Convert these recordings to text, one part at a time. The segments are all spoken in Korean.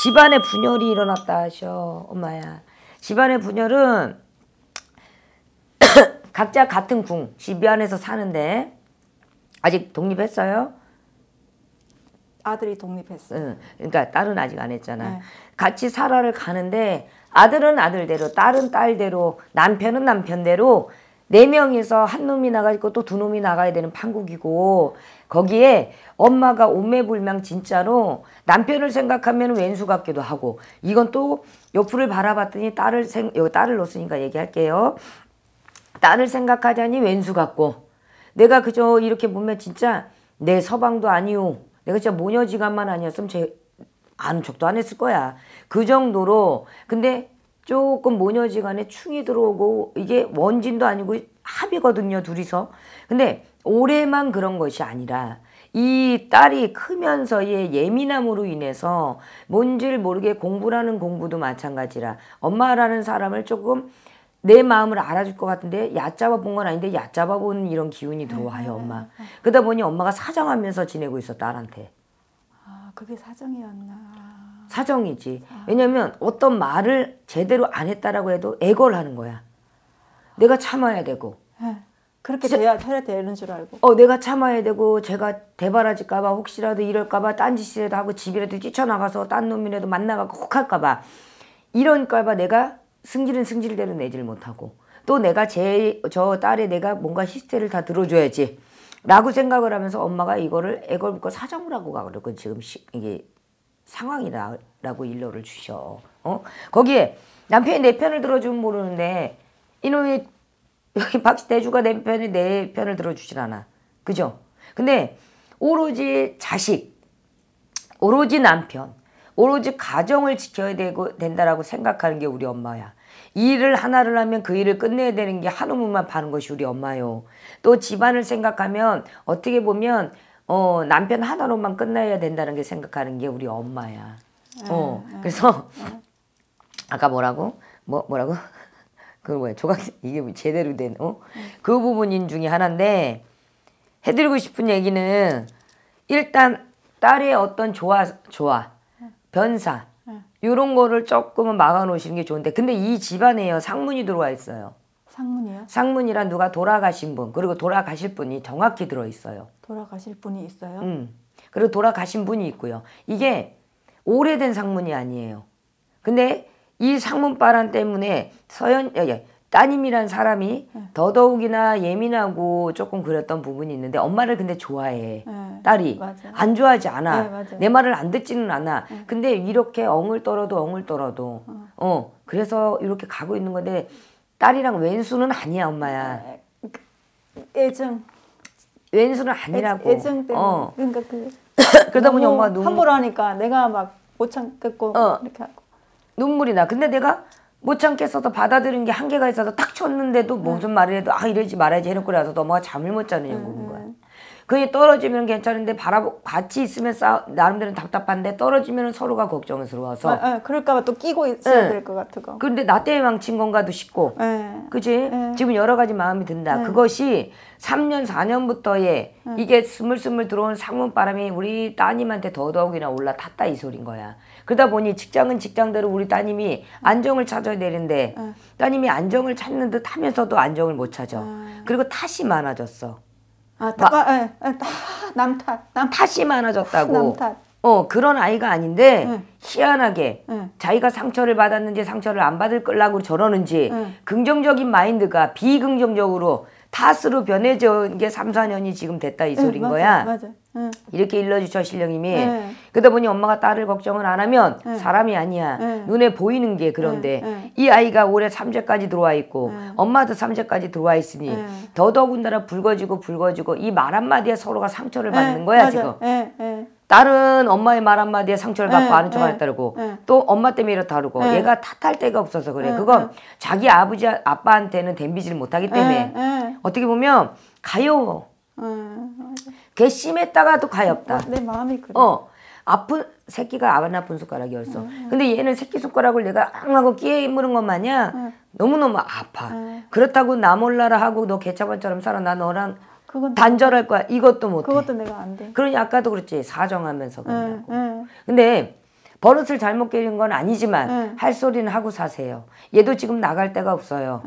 집안의 분열이 일어났다 하셔 엄마야 집안의 분열은 각자 같은 궁집 안에서 사는데 아직 독립했어요? 아들이 독립했어요. 응. 그러니까 딸은 아직 안 했잖아. 네. 같이 살아를 가는데 아들은 아들대로, 딸은 딸대로, 남편은 남편대로 네 명이서 한 놈이 나가있고 또 두 놈이 나가야 되는 판국이고 거기에 엄마가 온매불망 진짜로 남편을 생각하면 왼수 같기도 하고 이건 또 옆을 바라봤더니 딸을 생 여기 딸을 놓으니까 얘기할게요. 딸을 생각하자니 왼수 같고 내가 그저 이렇게 보면 진짜 내 서방도 아니오 내가 진짜 모녀지간만 아니었으면 제 아는 척도 안 했을 거야. 그 정도로 근데 조금 모녀지간에 충이 들어오고 이게 원진도 아니고 합이거든요 둘이서 근데 올해만 그런 것이 아니라 이 딸이 크면서의 예민함으로 인해서 뭔지를 모르게 공부라는 공부도 마찬가지라 엄마라는 사람을 조금 내 마음을 알아줄 것 같은데 얕잡아 본 건 아닌데 얕잡아 본 이런 기운이 들어와요 엄마 음. 그러다 보니 엄마가 사정하면서 지내고 있어 딸한테 아 그게 사정이었나 사정이지. 왜냐면 어떤 말을 제대로 안 했다라고 해도 애걸하는 거야. 내가 참아야 되고. 예. 그렇게 돼야 혈액 되는 줄 알고. 어, 내가 참아야 되고 제가 대바라질까봐 혹시라도 이럴까봐 딴짓이라도 하고 집이라도 뛰쳐나가서 딴 놈이라도 만나가고 혹할까봐 이런까봐 내가 승질은 승질대로 내질 못하고 또 내가 제 저 딸의 내가 뭔가 히스테를 다 들어줘야지. 라고 생각을 하면서 엄마가 이거를 애걸부터 사정을 하고 가거든. 지금 시, 이게 상황이라고 일러를 주셔. 어? 거기에 남편이 내 편을 들어주면 모르는데 이놈이 여기 박대주가 내 편이 내 편을 들어주질 않아. 그죠? 근데 오로지 자식, 오로지 남편, 오로지 가정을 지켜야 되고 된다라고 생각하는 게 우리 엄마야. 일을 하나를 하면 그 일을 끝내야 되는 게 한우문만 파는 것이 우리 엄마요. 또 집안을 생각하면 어떻게 보면 어, 남편 하나로만 끝나야 된다는 게 생각하는 게 우리 엄마야. 어, 그래서 아까 뭐라고? 뭐 뭐라고? 그 뭐야 조각 이게 뭐 제대로 된 어? 그 부분인 중에 하나인데 해드리고 싶은 얘기는 일단 딸의 어떤 조화 조화 변사 요런 거를 조금은 막아놓으시는 게 좋은데 근데 이 집안에요 상문이 들어와 있어요. 상문이요? 상문이란 누가 돌아가신 분 그리고 돌아가실 분이 정확히 들어 있어요. 돌아가실 분이 있어요? 음. 그리고 돌아가신 분이 있고요. 이게 오래된 상문이 아니에요. 근데 이 상문바람 때문에 서연 예, 예, 따님이란 사람이 네. 더더욱이나 예민하고 조금 그랬던 부분이 있는데 엄마를 근데 좋아해 네. 딸이 맞아요. 안 좋아하지 않아 네, 내 말을 안 듣지는 않아 네. 근데 이렇게 엉을 떨어도 엉을 떨어도 어. 어 그래서 이렇게 가고 있는 건데 딸이랑 왼수는 아니야 엄마야. 애정. 왼수는 아니라고. 애정 때문에. 어. 그러니까 그. 그러다 보니 엄마 눈. 함부로 하니까 내가 막 못 참겠고 어. 이렇게 하고. 눈물이 나. 근데 내가 못 참겠어서 받아들인 게 한계가 있어서 딱 쳤는데도 무슨 말을 해도 아 이러지 말아야지 해놓고 나서 엄마가 잠을 못 자느냐고. 음. 그게 떨어지면 괜찮은데 바라보 같이 있으면 싸 나름대로 답답한데 떨어지면 서로가 걱정스러워서. 아, 아, 그럴까봐 또 끼고 있어야 네. 될것 같고. 그런데 나 때문에 망친 건가도 싶고. 네. 그지? 네. 지금 여러 가지 마음이 든다. 그것이 3년 4년부터 에. 이게 스물스물 들어온 상문 바람이 우리 따님한테 더더욱이나 올라탔다 이 소린 거야. 그러다 보니 직장은 직장대로 우리 따님이 안정을 찾아야 되는데 따님이 안정을 찾는 듯 하면서도 안정을 못 찾아. 그리고 탓이 많아졌어. 아, 다, 마, 에, 에, 다 남 탓, 남탓. 탓이 많아졌다고. 남탓. 어, 그런 아이가 아닌데 응. 예. 희한하게 응. 예. 자기가 상처를 받았는지 상처를 안 받을 거라고 저러는지 응. 예. 긍정적인 마인드가 비긍정적으로 다스로 변해져온게 3, 4년이 지금 됐다 이 소린 네, 거야. 맞아. 네. 이렇게 일러주셔 신령님이. 네. 그러다 보니 엄마가 딸을 걱정을 안 하면 네. 사람이 아니야. 네. 눈에 보이는 게 그런데 네. 이 아이가 올해 3제까지 들어와 있고 엄마도 3제까지 들어와 있으니 더더군다나 붉어지고 붉어지고 이 말 한마디에 서로가 상처를 받는 거야 맞아. 지금. 딸은 엄마의 말 한마디에 상처를 받고 네, 아는 척안 했다고 네, 네. 또 엄마 때문에 이렇다 그러고 얘가 탓할 데가 없어서 그래 그건 자기 아버지 아빠한테는 댐비질 못하기 때문에 어떻게 보면 가여워 걔 심했다가 또 가엽다 어, 내 마음이 그래 어. 아픈 새끼가 안 아픈 손가락이었어. 음, 근데 얘는 새끼 손가락을 내가 앙하고 끼에 물은 것 마냥 음. 너무너무 아파. 음. 그렇다고 나 몰라라 하고 너 개차반처럼 살아 나 너랑 그건 단절할 거야. 이것도 못해. 그것도 내가 안 돼. 그러니 아까도 그랬지 사정하면서 간다고. 근데 버릇을 잘못 깨진 건 아니지만 에. 할 소리는 하고 사세요. 얘도 지금 나갈 데가 없어요.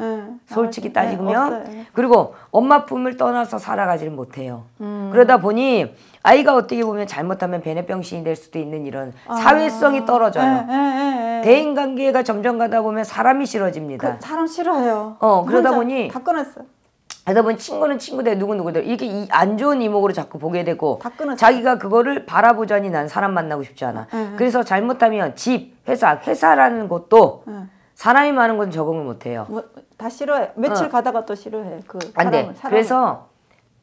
솔직히 따지면 네, 그리고 엄마 품을 떠나서 살아가지를 못해요. 음. 그러다 보니 아이가 어떻게 보면 잘못하면 배내병신이 될 수도 있는 이런 아. 사회성이 떨어져요. 대인관계가 점점 가다 보면 사람이 싫어집니다. 그 사람 싫어요. 어 그러다 보니 다 끊었어요. 여러분 친구는 친구들 누구 누구들 이렇게 이 안 좋은 이목으로 자꾸 보게 되고 자기가 그거를 바라보자니 난 사람 만나고 싶지 않아. 응. 그래서 잘못하면 집, 회사, 회사라는 것도 응. 사람이 많은 건 적응을 못 해요. 뭐, 다 싫어해. 며칠 어. 가다가 또 싫어해. 그안 돼. 사람을. 그래서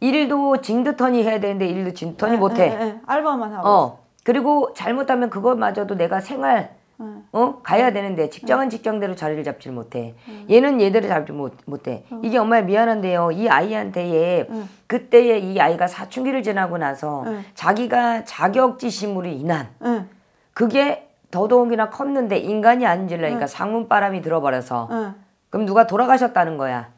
일도 징드턴이 해야 되는데 일도 징드턴이 못 해. 알바만 하고. 어. 그리고 잘못하면 그것마저도 내가 생활 응. 어. 어 가야 어. 되는데 직장은 응. 어. 직장대로 자리를 잡질 못해 응. 얘는 얘대로 잡지 못, 못해 이게 엄마야 미안한데요 이 아이한테 얘 그때에 이 아이가 사춘기를 지나고 나서 자기가 자격지심으로 인한 그게 더더욱이나 컸는데 인간이 아질라니까 그러니까 상문바람이 들어버려서 그럼 누가 돌아가셨다는 거야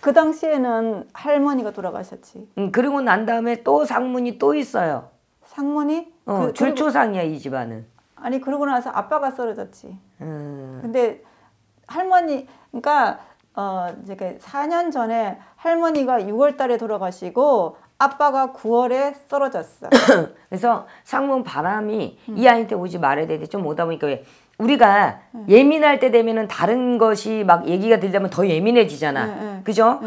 그 당시에는 할머니가 돌아가셨지 음, 그리고 난 다음에 또 상문이 또 있어요 상문이? 어, 그, 줄초상이야 이 집안은 아니 그러고 나서 아빠가 쓰러졌지. 음. 근데 할머니 그러니까 어 이제 그 4년 전에 할머니가 6월 달에 돌아가시고 아빠가 9월에 쓰러졌어. 그래서 상문 바람이 음. 이 아이한테 오지 말아야 되는데 좀 오다 보니까 왜 우리가 네. 예민할 때 되면은 다른 것이 막 얘기가 들려면더 예민해지잖아. 네, 네. 그죠?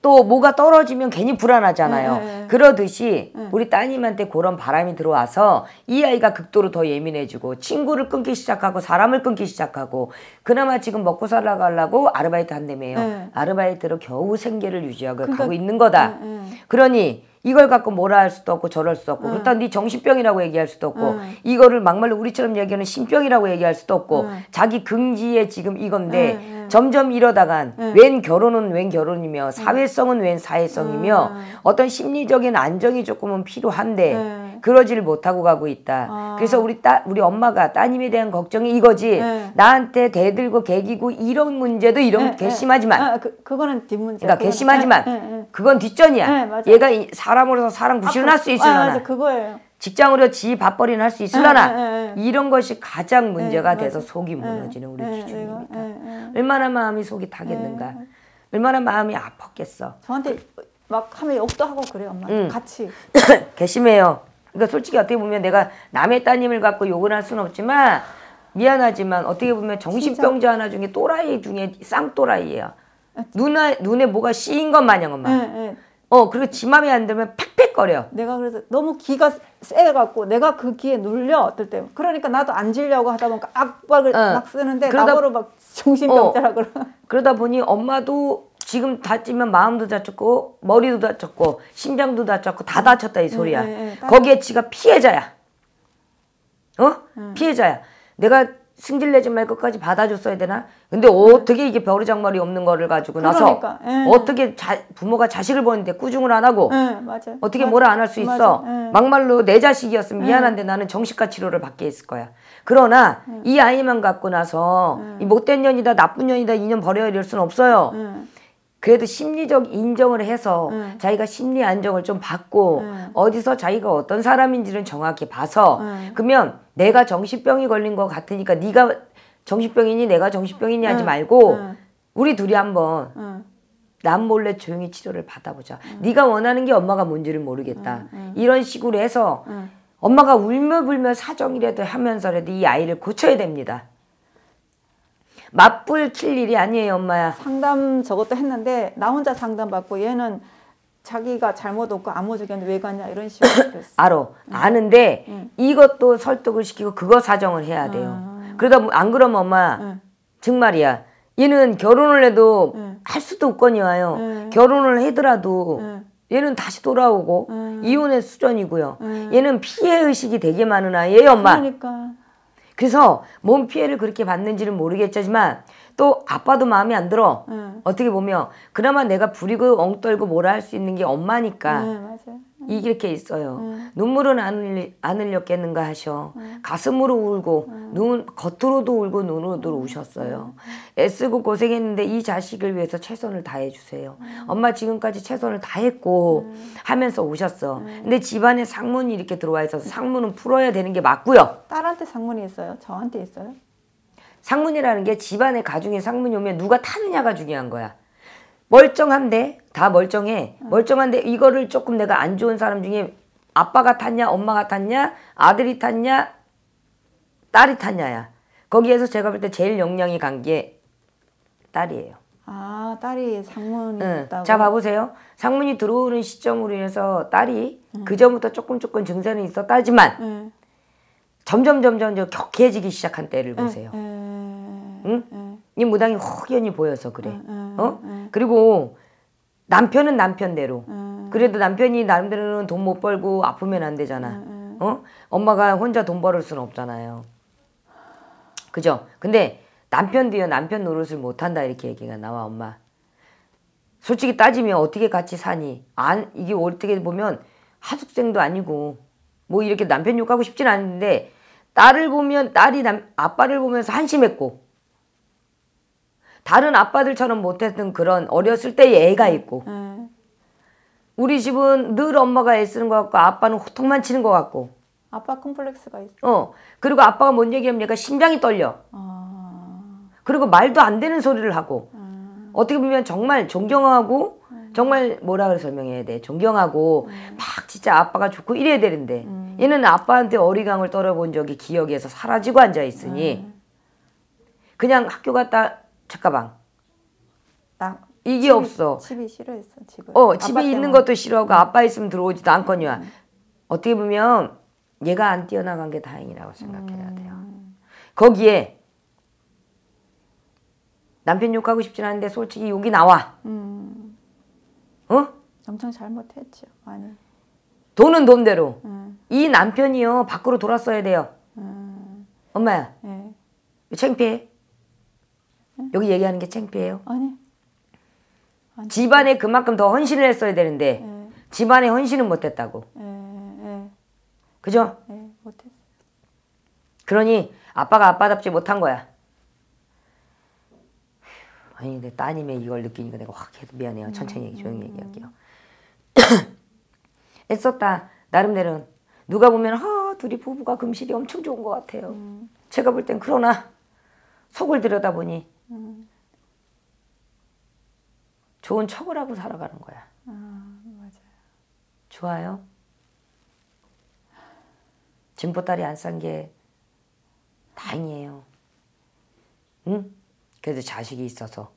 또 뭐가 떨어지면 괜히 불안하잖아요. 네, 네, 네. 그러듯이 네. 우리 따님한테 그런 바람이 들어와서 이 아이가 극도로 더 예민해지고 친구를 끊기 시작하고 사람을 끊기 시작하고 그나마 지금 먹고 살아가려고 아르바이트 한다며요. 네. 아르바이트로 겨우 생계를 유지하고 그러니까, 가고 있는 거다. 네, 그러니 이걸 갖고 뭐라 할 수도 없고 저럴 수도 없고 음. 그렇다 네 정신병이라고 얘기할 수도 없고 음. 이거를 막말로 우리처럼 얘기하는 신병이라고 얘기할 수도 없고 음. 자기 긍지에 지금 이건데 점점 이러다간 웬 결혼은 웬 결혼이며 사회성은 웬 사회성이며 어떤 심리적인 안정이 조금은 필요한데 그러지를 못하고 가고 있다. 아. 그래서 우리 딸, 우리 엄마가 따님에 대한 걱정이 이거지. 네. 나한테 대들고 개기고 이런 문제도 이런 네, 네. 괘씸하지만. 아, 그, 그거는 뒷문제. 그러니까 그거는, 괘씸하지만 네, 네, 그건 뒷전이야. 얘가 이, 사람으로서 사람 구실은 아, 할수 있으려나. 아, 그거예요. 직장으로 지 밥벌이는 할 수 있으려나 이런 것이 가장 문제가 돼서 속이 무너지는 우리 기준입니다. 얼마나 마음이 속이 타겠는가. 얼마나 마음이 아팠겠어. 저한테 막 하면 욕도 하고 그래요, 엄마. 응. 같이. 괘씸해요. 그러니까 솔직히 어떻게 보면 내가 남의 따님을 갖고 욕을 할 수는 없지만 미안하지만 어떻게 보면 정신병자 하나 중에 또라이 중에 쌍또라이예요. 눈에 아, 눈에 뭐가 씌인 것 마냥 엄마. 네, 네. 어 그리고 지 맘에 안 들면 팩팩거려. 내가 그래서 너무 기가 세갖고 내가 그 기에 눌려 어떨 때. 그러니까 나도 앉으려고 하다 보니까 악박을 어. 막 쓰는데 그러다, 나보로 막 정신병자라 어. 그러. 그러다 보니 엄마도 지금 다치면 마음도 다쳤고 머리도 다쳤고 심장도 다쳤고 다 다쳤다 이 소리야. 네, 네, 네. 거기에 지가 피해자야. 어? 네. 피해자야. 내가 승질내지 말 것까지 받아줬어야 되나? 근데 어떻게 이게 벼루장머리 없는 거를 가지고 나서 그러니까, 예. 어떻게 자, 부모가 자식을 보는데 꾸중을 안 하고 예, 어떻게 맞아, 뭐라 안 할 수 있어? 예. 막말로 내 자식이었으면 미안한데 나는 정신과 치료를 받게 했을 거야. 그러나 이 아이만 갖고 나서 이 못된 년이다 나쁜 년이다 이 년 버려야 될 수는 없어요. 그래도 심리적 인정을 해서 네. 자기가 심리 안정을 좀 받고 네. 어디서 자기가 어떤 사람인지는 정확히 봐서 네. 그러면 내가 정신병이 걸린 것 같으니까 네가 정신병이니 내가 정신병이니 하지 네. 말고 네. 우리 둘이 한번 네. 남 몰래 조용히 치료를 받아보자. 네가 원하는 게 엄마가 뭔지를 모르겠다. 이런 식으로 해서 엄마가 울며불며 사정이라도 하면서라도 이 아이를 고쳐야 됩니다. 맞불 킬 일이 아니에요 엄마야 상담 저것도 했는데 나 혼자 상담받고 얘는 자기가 잘못 없고 아무 죽였는데 왜 갔냐 이런 식으로 그랬어 알아 응. 아는데 응. 이것도 설득을 시키고 그거 사정을 해야 돼요 응. 아. 그러다 뭐 안 그러면 엄마 정말이야 얘는 결혼을 해도 할 수도 없거니와요 결혼을 해더라도 얘는 다시 돌아오고 이혼의 수전이고요 얘는 피해의식이 되게 많으나 얘 엄마 그러니까. 그래서 몸 피해를 그렇게 받는지는 모르겠지만 또 아빠도 마음에 안 들어. 네. 어떻게 보면 그나마 내가 부리고 엉떨고 뭐라 할 수 있는 게 엄마니까. 네, 맞아요. 음. 이렇게 있어요. 음. 눈물은 안, 흘리, 안 흘렸겠는가 하셔. 음. 가슴으로 울고 음. 눈 겉으로도 울고 눈으로도 음. 우셨어요. 음. 애쓰고 고생했는데 이 자식을 위해서 최선을 다해 주세요. 엄마 지금까지 최선을 다했고 하면서 오셨어. 근데 집안에 상문이 이렇게 들어와 있어서 상문은 풀어야 되는 게 맞고요. 딸한테 상문이 있어요? 저한테 있어요? 상문이라는 게 집안에 가중에 상문이 오면 누가 타느냐가 중요한 거야. 멀쩡한데 다 멀쩡해. 멀쩡한데 이거를 조금 내가 안 좋은 사람 중에 아빠가 탔냐, 엄마가 탔냐, 아들이 탔냐, 딸이 탔냐야. 거기에서 제가 볼 때 제일 영향이 간 게 딸이에요. 아, 딸이 상문이 응. 자, 봐보세요. 상문이 들어오는 시점으로 인해서 딸이 응. 그전부터 조금 조금 증세는 있었다지만 응. 점점 점점 격해지기 시작한 때를 보세요. 응? 이 무당이 확연히 보여서 그래. 어? 그리고 남편은 남편대로. 음. 그래도 남편이 나름대로는 돈 못 벌고 아프면 안 되잖아. 음, 음. 어? 엄마가 혼자 돈 벌을 수는 없잖아요. 그죠? 근데 남편도요, 남편 노릇을 못한다 이렇게 얘기가 나와, 엄마. 솔직히 따지면 어떻게 같이 사니? 안, 이게 어떻게 보면 하숙생도 아니고, 뭐 이렇게 남편 욕하고 싶진 않은데, 딸을 보면, 딸이 남, 아빠를 보면서 한심했고, 다른 아빠들처럼 못했던 그런 어렸을 때의 애가 있고 음. 우리 집은 늘 엄마가 애쓰는 것 같고 아빠는 호통만 치는 것 같고 아빠 콤플렉스가 있어. 어 그리고 아빠가 뭔얘기합니까 심장이 떨려. 아... 그리고 말도 안 되는 소리를 하고 음... 어떻게 보면 정말 존경하고 음... 정말 뭐라 고 설명해야 돼 존경하고 음. 막 진짜 아빠가 좋고 이래야 되는데 음. 얘는 아빠한테 어리광을 떨어본 적이 기억에서 사라지고 앉아 있으니 네. 그냥 학교 갔다 책가방. 나 이게 집, 없어. 집이 싫어했어 집을. 어 집에 있는 때문에. 것도 싫어하고 음. 아빠 있으면 들어오지도 않거냐. 음. 어떻게 보면 얘가 안 뛰어나간 게 다행이라고 생각해야 음. 돼요. 음. 거기에 남편 욕하고 싶진 않은데 솔직히 욕이 나와. 음. 어? 엄청 잘못했죠. 많이. 돈은 돈대로. 음. 이 남편이요 밖으로 돌았어야 돼요. 음. 엄마야. 네. 창피해? 어? 여기 얘기하는 게 창피해요? 아니. 집안에 그만큼 더 헌신을 했어야 되는데 예. 집안에 헌신은 못했다고. 예, 예. 그죠? 못했. 그러니 아빠가 아빠답지 못한 거야. 아니 근데 따님의 이걸 느끼니까 내가 확 계속 미안해요. 천천히 얘기, 조용히 음. 얘기할게요. 애썼다. 나름대로는 누가 보면 하 아, 둘이 부부가 금실이 엄청 좋은 것 같아요. 음. 제가 볼 땐 그러나 속을 들여다보니 좋은 척을 하고 살아가는 거야. 아, 맞아요. 좋아요? 진보딸이 안싼 게 다행이에요. 응? 그래도 자식이 있어서.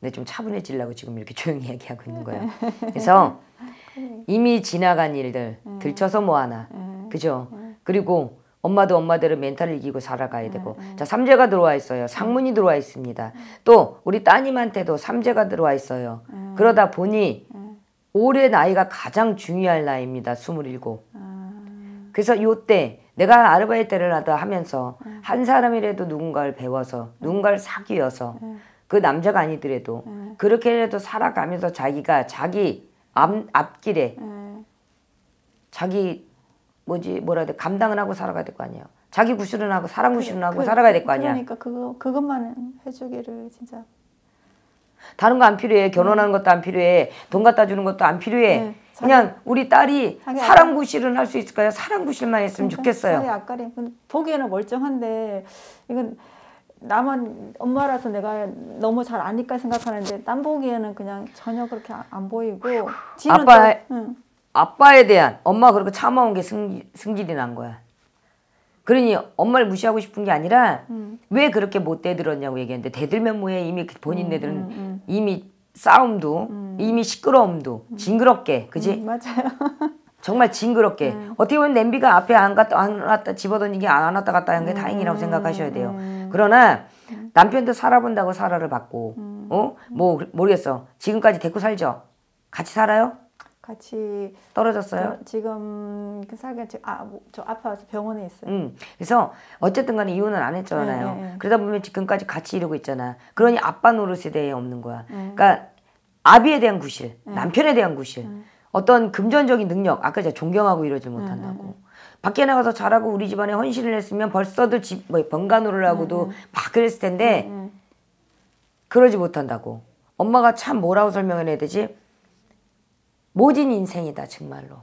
근데 좀 차분해지려고 지금 이렇게 조용히 얘기하고 있는 거예 그래서 이미 지나간 일들 네. 들춰서 뭐하나. 네. 그죠? 네. 그리고 엄마도 엄마대로 멘탈을 이기고 살아가야 네, 되고 음, 음. 자 삼재가 들어와 있어요 상문이 들어와 있습니다 음. 또 우리 따님한테도 삼재가 들어와 있어요 그러다 보니 올해 나이가 가장 중요할 나이입니다 스물일곱 아. 그래서 요 때 내가 아르바이트를 하다 하면서 한 사람이라도 누군가를 배워서 누군가를 사귀어서 그 남자가 아니더라도 그렇게라도 살아가면서 자기가 자기 앞, 앞길에 자기 뭐지 뭐라 해야 돼 감당을 하고 살아가야 될 거 아니에요. 자기 구실은 하고 사람 그, 구실은 하고 그, 살아가야 될 거 아니야. 그러니까 그거 그것만 해주기를 진짜. 다른 거 안 필요해. 결혼하는 음. 것도 안 필요해. 돈 갖다 주는 것도 안 필요해. 네, 자기, 그냥 우리 딸이 사랑 구실은 할 수 있을까요? 사랑 구실만 했으면 그러니까 좋겠어요. 아까리 보기에는 멀쩡한데 이건 나만 엄마라서 내가 너무 잘 아니까 생각하는데 남 보기에는 그냥 전혀 그렇게 안 보이고. 아빠 또, 응. 아빠에 대한 엄마 그렇게 참아온 게 승, 승질이 난 거야. 그러니 엄마를 무시하고 싶은 게 아니라 음. 왜 그렇게 못 대들었냐고 얘기했는데 대들면 뭐해 이미 그 본인네들은 음, 음, 음, 이미 싸움도 음. 이미 시끄러움도 음. 징그럽게 그지? 맞아요. 정말 징그럽게 어떻게 보면 냄비가 앞에 안 갔다 안 왔다 집어던지기 안 왔다 갔다 하는 게 다행이라고 생각하셔야 돼요. 그러나 남편도 살아본다고 살아를 받고 어뭐 모르겠어 지금까지 데리고 살죠 같이 살아요? 같이 떨어졌어요. 그, 지금 그 사기가 아저 뭐, 아파서 병원에 있어요. 음. 그래서 어쨌든간에 이혼을안 했잖아요. 네, 네, 그러다 보면 지금까지 같이 이러고 있잖아. 그러니 아빠 노릇에 대해 없는 거야. 네. 그러니까 아비에 대한 구실, 네. 남편에 대한 구실, 네. 어떤 금전적인 능력, 아까 제가 존경하고 이러지 못한다고. 밖에 나가서 잘하고 우리 집안에 헌신을 했으면 벌써도 집, 뭐, 번간호를 하고도 막 그랬을 텐데, 그러지 못한다고. 엄마가 참 뭐라고 설명해야 을 되지? 모진 인생이다 정말로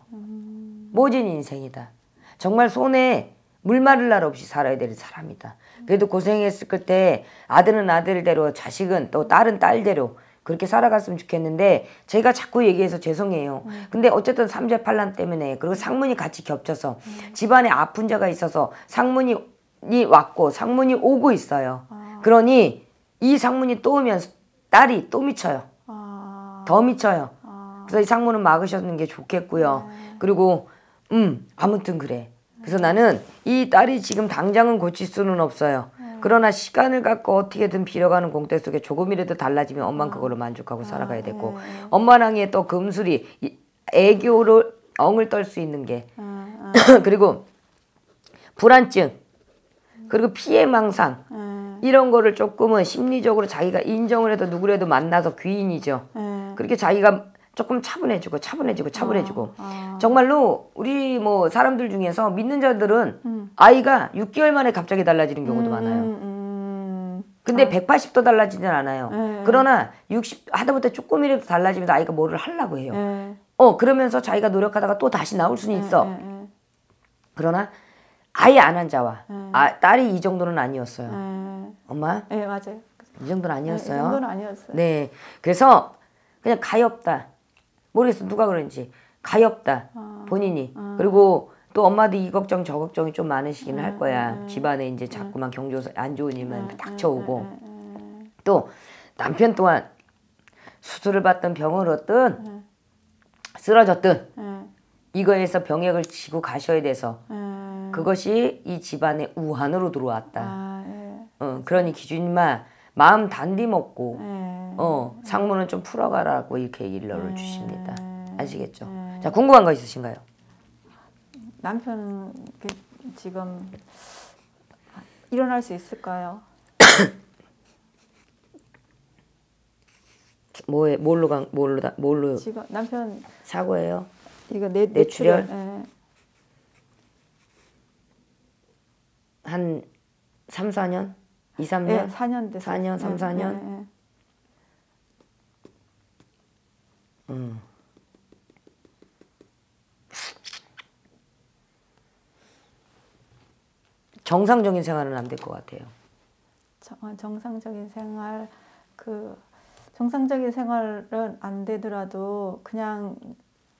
모진 인생이다 정말 손에 물 마를 날 없이 살아야 될 사람이다 그래도 고생했을 때 아들은 아들대로 자식은 또 딸은 딸대로 그렇게 살아갔으면 좋겠는데 제가 자꾸 얘기해서 죄송해요. 근데 어쨌든 삼재팔란 때문에 그리고 상문이 같이 겹쳐서 집안에 아픈 자가 있어서 상문이 왔고 상문이 오고 있어요. 아. 그러니 이 상문이 또 오면 딸이 또 미쳐요. 아. 더 미쳐요. 그래서 이 상무는 막으셨는 게 좋겠고요. 그리고 음 아무튼 그래. 그래서 나는 이 딸이 지금 당장은 고칠 수는 없어요. 그러나 시간을 갖고 어떻게든 빌어가는 공대 속에 조금이라도 달라지면 엄마는 그걸로 만족하고 살아가야 되고 엄마랑의 또 금술이 애교를 엉을 떨 수 있는 게 아, 아. 그리고 불안증 그리고 피해망상 아. 이런 거를 조금은 심리적으로 자기가 인정을 해도 누구라도 만나서 귀인이죠. 그렇게 자기가 조금 차분해지고 차분해지고 차분해지고 아, 아. 정말로 우리 뭐 사람들 중에서 믿는 자들은 음. 아이가 6개월 만에 갑자기 달라지는 경우도 음, 많아요. 음, 음. 근데 아. 180도 달라지진 않아요. 네. 그러나 60 하다못해 조금이라도 달라지면 아이가 뭐를 하려고 해요. 네. 어 그러면서 자기가 노력하다가 또 다시 나올 수는 네, 있어. 네, 네, 그러나 아예 안 한 자와 네. 아, 딸이 이 정도는 아니었어요. 엄마? 네 맞아요. 이 정도는 아니었어요. 네, 이 정도는 아니었어요. 네 그래서 그냥 가엾다. 모르겠어 누가 그런지 가엽다 아, 본인이 아. 그리고 또 엄마도 이 걱정 저 걱정이 좀 많으시긴 음, 할 아, 거야 음, 집안에 이제 자꾸만 경조 사안 좋은 일만 음, 닥쳐오고 또 남편 또한 수술을 받던 병을 얻든 네. 쓰러졌든 네. 이거에서 병약을 지고 가셔야 돼서 네. 그것이 이 집안의 우한으로 들어왔다. 아, 예. 어, 그러니 기준이만 마음 단디 먹고 네. 어 상문은 좀 풀어가라고 이렇게 일러를 네. 주십니다. 아시겠죠? 네. 자 궁금한 거 있으신가요? 남편 지금 일어날 수 있을까요? 뭐에 뭘로 강 뭘로 다 뭘로 지금 남편 사고예요? 이거 내 뇌출혈 네. 한 3, 4년? 2, 3년? 예, 4년 됐어요. 4년, 3, 4년? 예, 예. 음. 정상적인 생활은 안 될 것 같아요. 정, 아, 상적인 생활 그 정상적인 생활은 안 되더라도 그냥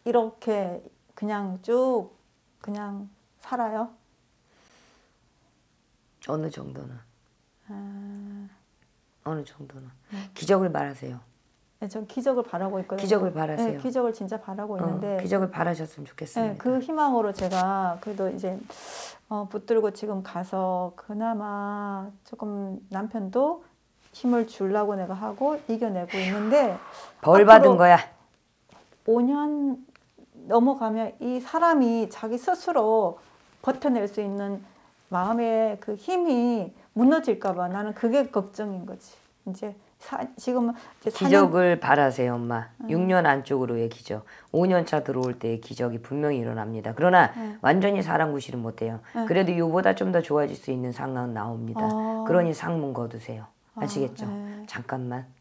이렇게 그냥 쭉 그냥 살아요. 어느 정도는 아. 어느 정도는 네. 기적을 말하세요. 네, 전 기적을 바라고 있거든요. 기적을 바라세요. 네, 기적을 진짜 바라고 어, 있는데 기적을 바라셨으면 좋겠습니다. 네, 그 희망으로 제가 그래도 이제 어, 붙들고 지금 가서 그나마 조금 남편도 힘을 줄라고 내가 하고 이겨내고 있는데 벌 받은 거야. 5년 넘어가면 이 사람이 자기 스스로 버텨낼 수 있는 마음의 그 힘이 무너질까봐 나는 그게 걱정인 거지. 이제 사, 지금은 이제 기적을 바라세요, 엄마. 음. 6년 안쪽으로의 기적, 5년 차 들어올 때의 기적이 분명히 일어납니다. 그러나 네. 완전히 사람 구실은 못 돼요. 네. 그래도 요보다 좀 더 좋아질 수 있는 상황 나옵니다. 어... 그러니 상문 거두세요. 아, 아시겠죠? 어, 네. 잠깐만.